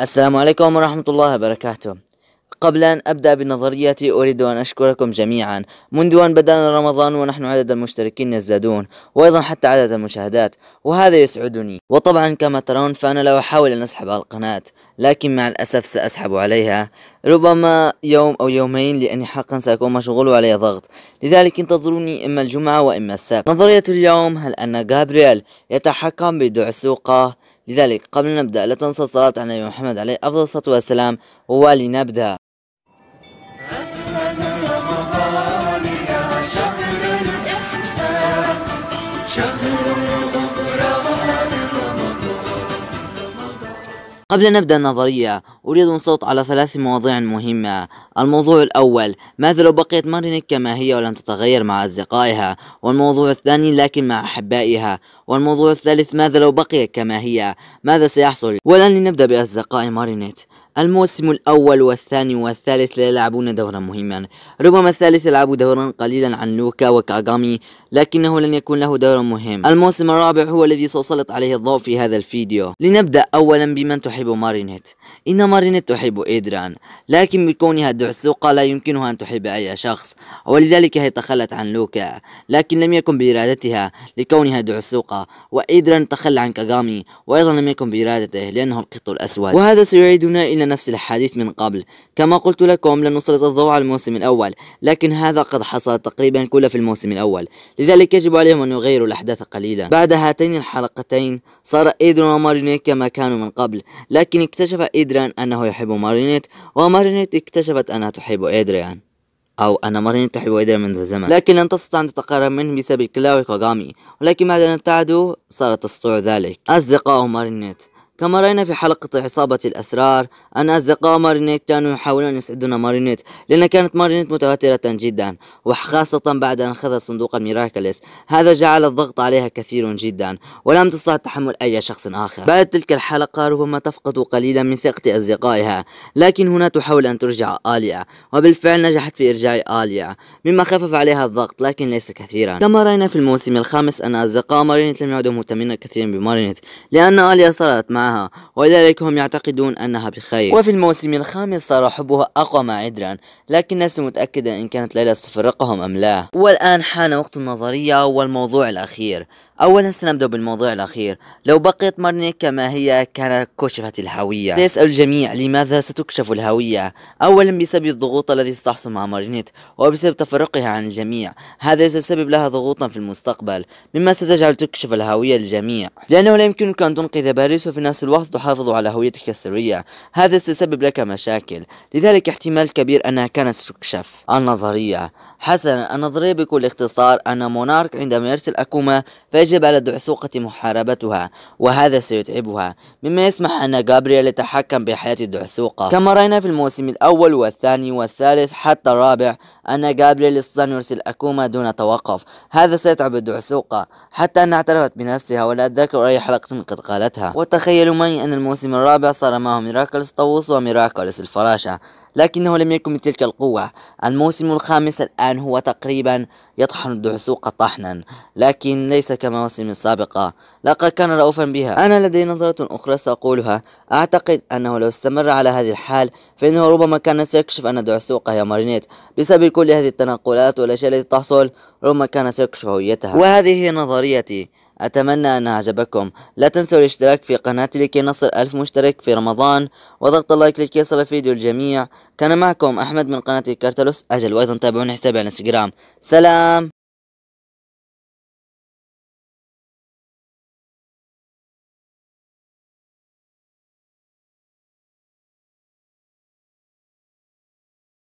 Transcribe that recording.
السلام عليكم ورحمة الله وبركاته قبل أن أبدأ بنظريتي أريد أن أشكركم جميعا منذ أن بدأنا رمضان ونحن عدد المشتركين يزدادون وأيضا حتى عدد المشاهدات وهذا يسعدني وطبعا كما ترون فأنا لا أحاول أن أسحب على القناة لكن مع الأسف سأسحب عليها ربما يوم أو يومين لأني حقا سأكون مشغول وعلي ضغط لذلك انتظروني إما الجمعة وإما السبت نظرية اليوم هل أن جابرييل يتحكم بدعسوقة لذلك قبل أن نبدأ لا تنسى الصلاة على النبي محمد عليه أفضل الصلاة والسلام ولنبدأ قبل أن نبدأ النظرية أريد الصوت على ثلاث مواضيع مهمة الموضوع الأول ماذا لو بقيت مارينيك كما هي ولم تتغير مع أصدقائها والموضوع الثاني لكن مع أحبائها والموضوع الثالث ماذا لو بقيت كما هي ماذا سيحصل ولن نبدأ بأصدقاء مارينيت الموسم الأول والثاني والثالث لا يلعبون دورا مهما ربما الثالث يلعب دورا قليلا عن لوكا وكاغامي لكنه لن يكون له دور مهم الموسم الرابع هو الذي سأسلط عليه الضوء في هذا الفيديو لنبدأ أولا بمن تحب مارينيت إن مارينيت تحب إدران لكن بكونها دعسوقة لا يمكنها أن تحب أي شخص ولذلك هي تخلت عن لوكا لكن لم يكن بإرادتها لكونها دعسوقة وإدران تخلى عن كاغامي وأيضا لم يكن بإرادته لأنه القط الأسود وهذا سيعيدنا إلى نفس الحديث من قبل كما قلت لكم لن نسلط الضوء على الموسم الأول لكن هذا قد حصل تقريبا كله في الموسم الأول لذلك يجب عليهم أن يغيروا الأحداث قليلا بعد هاتين الحلقتين صار إيدران ومارينيت كما كانوا من قبل لكن اكتشف إيدران أنه يحب مارينيت ومارينيت اكتشفت أنها تحب إيدران أو أن مارينيت تحب إيدران منذ زمن لكن لن تستطيع أن تتقرب منه بسبب كلاوي كوغامي ولكن بعد أن ابتعدوا صارت تستطيع ذلك أصدقاء مارينيت كما رأينا في حلقة عصابة الأسرار أن أصدقاء مارينيت كانوا يحاولون يسعدون مارينيت لأن كانت مارينيت متوترة جدا وخاصة بعد أن أخذ صندوق ميراكلس هذا جعل الضغط عليها كثير جدا ولم تستطع تحمل أي شخص آخر بعد تلك الحلقة ربما تفقد قليلا من ثقة أصدقائها لكن هنا تحاول أن ترجع آليا وبالفعل نجحت في إرجاع آليا مما خفف عليها الضغط لكن ليس كثيرا كما رأينا في الموسم الخامس أن أصدقاء مارينيت لم يعدوا مهتمين كثيرا بمارينيت لأن آليا صارت مع معها ولذلك هم يعتقدون أنها بخير وفي الموسم الخامس صار حبها أقوى مع عدران لكن لست متأكدا إن كانت ليلى ستفرقهم أم لا والآن حان وقت النظرية والموضوع الأخير أولا سنبدأ بالموضوع الأخير لو بقيت مارنيك كما هي كان كشفت الهوية سيسأل الجميع لماذا ستكشف الهوية أولا بسبب الضغوط الذي استحصل مع مارنيت وبسبب تفرقها عن الجميع هذا سيسبب لها ضغوطا في المستقبل مما ستجعل تكشف الهوية للجميع لأنه لا يمكنك أن تنقذ باريس وفي نفس الوقت تحافظ على هويتك السرية هذا سيسبب لك مشاكل لذلك احتمال كبير أنها كانت تكشف النظرية حسنا النظرية بكل اختصار أن مونارك عندما يرسل أكوما فيجب على دعسوقة محاربتها وهذا سيتعبها مما يسمح أن جابرييل يتحكم بحياة الدعسوقة كما رأينا في الموسم الأول والثاني والثالث حتى الرابع أن جابرييل استطاع يرسل أكوما دون توقف هذا سيتعب الدعسوقة حتى أنها اعترفت بنفسها ولا أتذكر أي حلقة قد قالتها وتخيلوا معي أن الموسم الرابع صار معه ميراكلس طاووس وميراكلس الفراشة لكنه لم يكن بتلك القوة الموسم الخامس الآن هو تقريبا يطحن الدعسوق طحنا لكن ليس كمواسم السابقة لقد كان رؤوفا بها أنا لدي نظرة أخرى سأقولها أعتقد أنه لو استمر على هذه الحال فإنه ربما كان سيكشف أن دعسوق هي مارينيت بسبب كل هذه التنقلات والأشياء التي تحصل ربما كان سيكشف هويتها وهذه هي نظريتي أتمنى أن أعجبكم لا تنسوا الاشتراك في قناتي لكي نصل ألف مشترك في رمضان وضغط اللايك لكي يصل الفيديو الجميع كان معكم أحمد من قناة كارتلوس أجل وأيضا تابعوني حسابي على انستغرام سلام